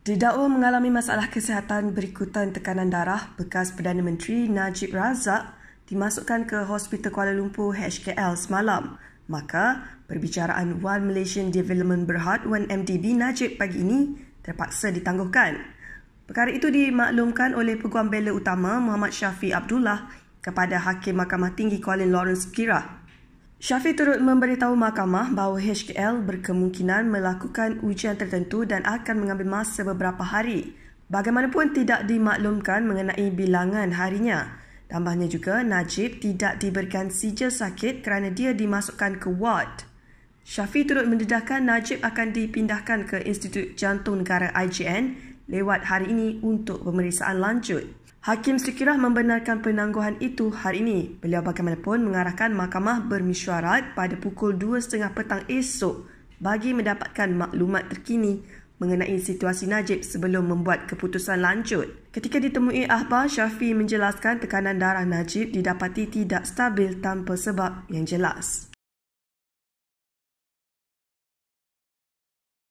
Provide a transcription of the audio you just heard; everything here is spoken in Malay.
Didakwa mengalami masalah kesihatan berikutan tekanan darah bekas Perdana Menteri Najib Razak dimasukkan ke Hospital Kuala Lumpur HKL semalam. Maka, perbicaraan One Malaysian Development Berhad 1MDB Najib pagi ini terpaksa ditangguhkan. Perkara itu dimaklumkan oleh Peguam Bela Utama Muhammad Syafiq Abdullah kepada Hakim Mahkamah Tinggi Colin Lawrence Girah Syafiq turut memberitahu mahkamah bahawa HKL berkemungkinan melakukan ujian tertentu dan akan mengambil masa beberapa hari. Bagaimanapun tidak dimaklumkan mengenai bilangan harinya. Tambahnya juga, Najib tidak diberikan sijil sakit kerana dia dimasukkan ke ward. Syafiq turut mendedahkan Najib akan dipindahkan ke Institut Jantung Negara IGN lewat hari ini untuk pemeriksaan lanjut. Hakim Sukirah membenarkan penangguhan itu hari ini. Beliau bagaimanapun mengarahkan mahkamah bermisyarat pada pukul 2.30 petang esok bagi mendapatkan maklumat terkini mengenai situasi Najib sebelum membuat keputusan lanjut. Ketika ditemui Ahbar, Syafi menjelaskan tekanan darah Najib didapati tidak stabil tanpa sebab yang jelas.